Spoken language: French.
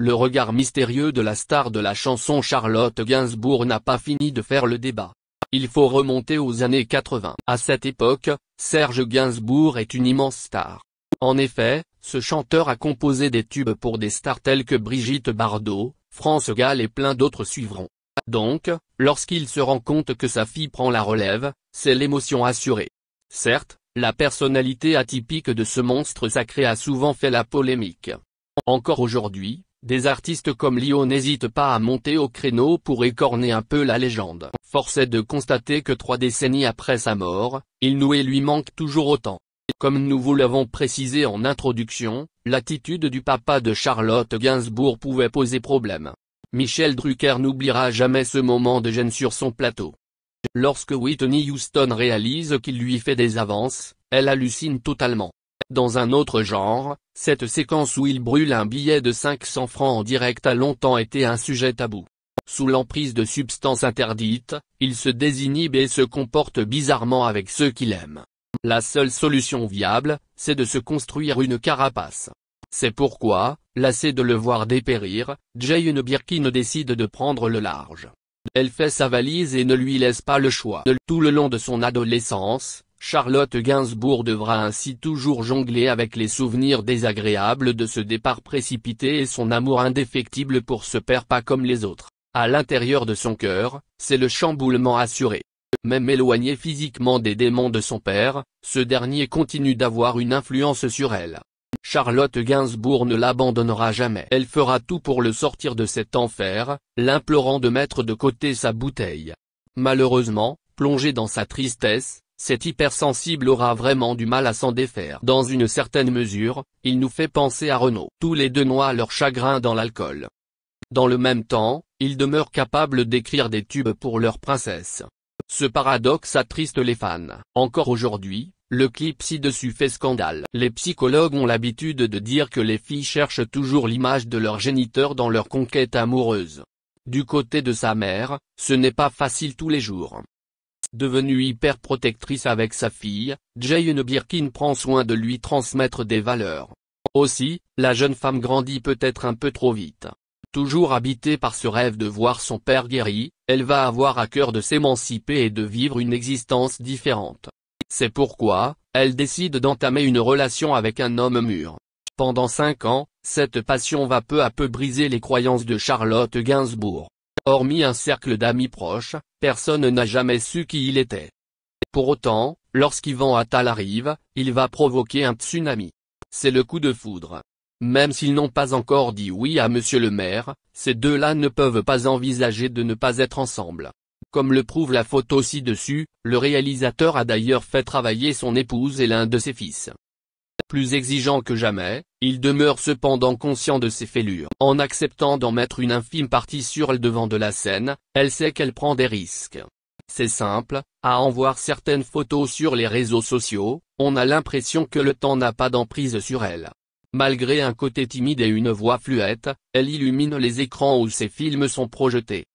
Le regard mystérieux de la star de la chanson Charlotte Gainsbourg n'a pas fini de faire le débat. Il faut remonter aux années 80. À cette époque, Serge Gainsbourg est une immense star. En effet, ce chanteur a composé des tubes pour des stars telles que Brigitte Bardot, France Gall et plein d'autres suivront. Donc, lorsqu'il se rend compte que sa fille prend la relève, c'est l'émotion assurée. Certes, la personnalité atypique de ce monstre sacré a souvent fait la polémique. Encore aujourd'hui, des artistes comme Leo n'hésitent pas à monter au créneau pour écorner un peu la légende. Force est de constater que trois décennies après sa mort, il nous et lui manque toujours autant. Comme nous vous l'avons précisé en introduction, l'attitude du papa de Charlotte Gainsbourg pouvait poser problème. Michel Drucker n'oubliera jamais ce moment de gêne sur son plateau. Lorsque Whitney Houston réalise qu'il lui fait des avances, elle hallucine totalement. Dans un autre genre, cette séquence où il brûle un billet de 500 francs en direct a longtemps été un sujet tabou. Sous l'emprise de substances interdites, il se désinhibe et se comporte bizarrement avec ceux qu'il aime. La seule solution viable, c'est de se construire une carapace. C'est pourquoi, lassé de le voir dépérir, une Birkin décide de prendre le large. Elle fait sa valise et ne lui laisse pas le choix. Tout le long de son adolescence, Charlotte Gainsbourg devra ainsi toujours jongler avec les souvenirs désagréables de ce départ précipité et son amour indéfectible pour ce père pas comme les autres. À l'intérieur de son cœur, c'est le chamboulement assuré. Même éloigné physiquement des démons de son père, ce dernier continue d'avoir une influence sur elle. Charlotte Gainsbourg ne l'abandonnera jamais. Elle fera tout pour le sortir de cet enfer, l'implorant de mettre de côté sa bouteille. Malheureusement, plongée dans sa tristesse, cet hypersensible aura vraiment du mal à s'en défaire. Dans une certaine mesure, il nous fait penser à Renaud. Tous les deux noient leur chagrin dans l'alcool. Dans le même temps, ils demeurent capables d'écrire des tubes pour leur princesse. Ce paradoxe attriste les fans. Encore aujourd'hui, le clip ci-dessus fait scandale. Les psychologues ont l'habitude de dire que les filles cherchent toujours l'image de leur géniteur dans leur conquête amoureuse. Du côté de sa mère, ce n'est pas facile tous les jours. Devenue hyper protectrice avec sa fille, Jane Birkin prend soin de lui transmettre des valeurs. Aussi, la jeune femme grandit peut-être un peu trop vite. Toujours habitée par ce rêve de voir son père guéri, elle va avoir à cœur de s'émanciper et de vivre une existence différente. C'est pourquoi, elle décide d'entamer une relation avec un homme mûr. Pendant cinq ans, cette passion va peu à peu briser les croyances de Charlotte Gainsbourg. Hormis un cercle d'amis proches, personne n'a jamais su qui il était. Pour autant, lorsqu'Ivan Attal arrive, il va provoquer un tsunami. C'est le coup de foudre. Même s'ils n'ont pas encore dit oui à monsieur le maire, ces deux-là ne peuvent pas envisager de ne pas être ensemble. Comme le prouve la photo ci-dessus, le réalisateur a d'ailleurs fait travailler son épouse et l'un de ses fils. Plus exigeant que jamais, il demeure cependant conscient de ses fêlures. En acceptant d'en mettre une infime partie sur le devant de la scène, elle sait qu'elle prend des risques. C'est simple, à en voir certaines photos sur les réseaux sociaux, on a l'impression que le temps n'a pas d'emprise sur elle. Malgré un côté timide et une voix fluette, elle illumine les écrans où ses films sont projetés.